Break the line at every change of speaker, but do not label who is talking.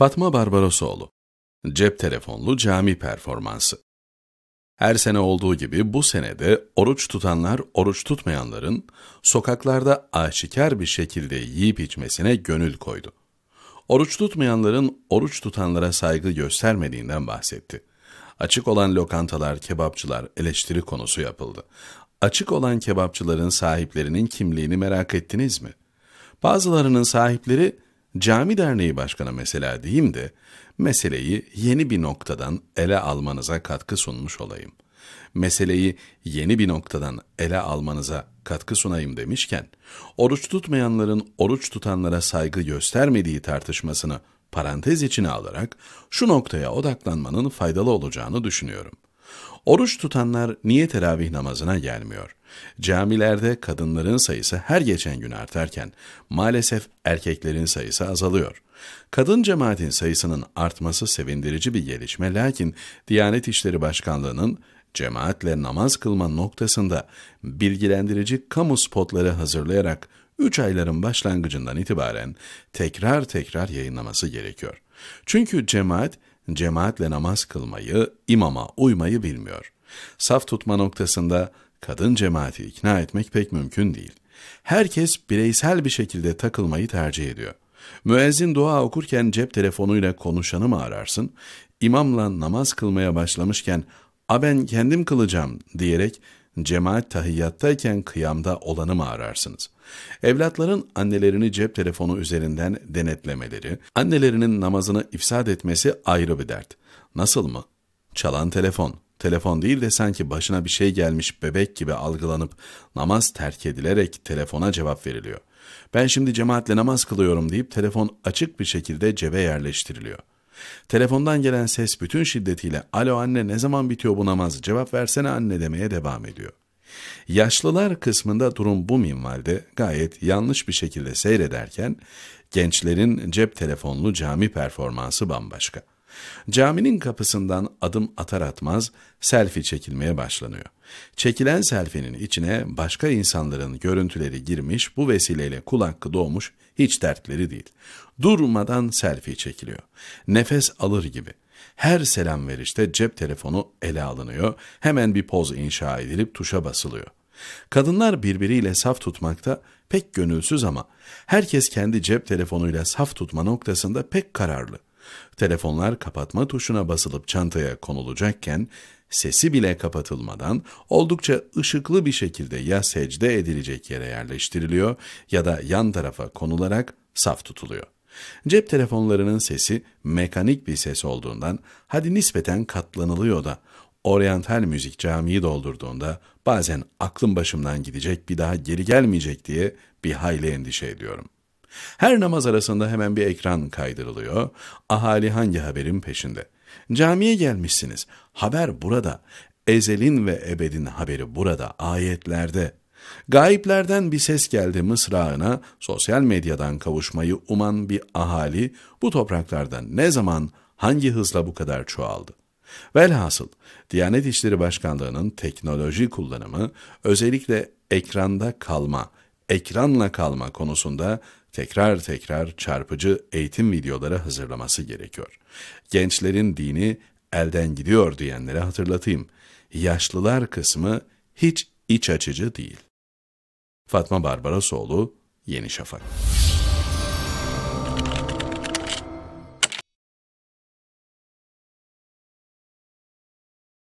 Fatma Barbarosoğlu Cep telefonlu cami performansı Her sene olduğu gibi bu senede oruç tutanlar oruç tutmayanların sokaklarda aşikar bir şekilde yiyip içmesine gönül koydu. Oruç tutmayanların oruç tutanlara saygı göstermediğinden bahsetti. Açık olan lokantalar, kebapçılar eleştiri konusu yapıldı. Açık olan kebapçıların sahiplerinin kimliğini merak ettiniz mi? Bazılarının sahipleri Cami Derneği Başkanı mesela diyeyim de meseleyi yeni bir noktadan ele almanıza katkı sunmuş olayım. Meseleyi yeni bir noktadan ele almanıza katkı sunayım demişken, oruç tutmayanların oruç tutanlara saygı göstermediği tartışmasını parantez içine alarak şu noktaya odaklanmanın faydalı olacağını düşünüyorum.'' Oruç tutanlar niye teravih namazına gelmiyor? Camilerde kadınların sayısı her geçen gün artarken maalesef erkeklerin sayısı azalıyor. Kadın cemaatin sayısının artması sevindirici bir gelişme lakin Diyanet İşleri Başkanlığı'nın cemaatle namaz kılma noktasında bilgilendirici kamu spotları hazırlayarak 3 ayların başlangıcından itibaren tekrar tekrar yayınlaması gerekiyor. Çünkü cemaat cemaatle namaz kılmayı, imama uymayı bilmiyor. Saf tutma noktasında kadın cemaati ikna etmek pek mümkün değil. Herkes bireysel bir şekilde takılmayı tercih ediyor. Müezzin dua okurken cep telefonuyla konuşanı mı ararsın? İmamla namaz kılmaya başlamışken "A ben kendim kılacağım." diyerek Cemaat tahiyyattayken kıyamda olanı mı ararsınız? Evlatların annelerini cep telefonu üzerinden denetlemeleri, annelerinin namazını ifsad etmesi ayrı bir dert. Nasıl mı? Çalan telefon. Telefon değil de sanki başına bir şey gelmiş bebek gibi algılanıp namaz terk edilerek telefona cevap veriliyor. Ben şimdi cemaatle namaz kılıyorum deyip telefon açık bir şekilde cebe yerleştiriliyor. Telefondan gelen ses bütün şiddetiyle alo anne ne zaman bitiyor bu namaz cevap versene anne demeye devam ediyor. Yaşlılar kısmında durum bu minvalde gayet yanlış bir şekilde seyrederken gençlerin cep telefonlu cami performansı bambaşka. Caminin kapısından adım atar atmaz selfie çekilmeye başlanıyor. Çekilen selfie'nin içine başka insanların görüntüleri girmiş, bu vesileyle kul hakkı doğmuş, hiç dertleri değil. Durmadan selfie çekiliyor. Nefes alır gibi. Her selam verişte cep telefonu ele alınıyor, hemen bir poz inşa edilip tuşa basılıyor. Kadınlar birbiriyle saf tutmakta pek gönülsüz ama herkes kendi cep telefonuyla saf tutma noktasında pek kararlı. Telefonlar kapatma tuşuna basılıp çantaya konulacakken sesi bile kapatılmadan oldukça ışıklı bir şekilde ya secde edilecek yere yerleştiriliyor ya da yan tarafa konularak saf tutuluyor. Cep telefonlarının sesi mekanik bir ses olduğundan hadi nispeten katlanılıyor da oryantal müzik camiyi doldurduğunda bazen aklım başımdan gidecek bir daha geri gelmeyecek diye bir hayli endişe ediyorum.'' Her namaz arasında hemen bir ekran kaydırılıyor. Ahali hangi haberin peşinde? Camiye gelmişsiniz. Haber burada. Ezelin ve ebedin haberi burada, ayetlerde. Gayiplerden bir ses geldi Mısra'ına, sosyal medyadan kavuşmayı uman bir ahali bu topraklarda ne zaman, hangi hızla bu kadar çoğaldı? Velhasıl Diyanet İşleri Başkanlığı'nın teknoloji kullanımı özellikle ekranda kalma, ekranla kalma konusunda tekrar tekrar çarpıcı eğitim videoları hazırlaması gerekiyor. Gençlerin dini elden gidiyor diyenlere hatırlatayım. Yaşlılar kısmı hiç iç açıcı değil. Fatma Barbarosoğlu, Yeni Şafak.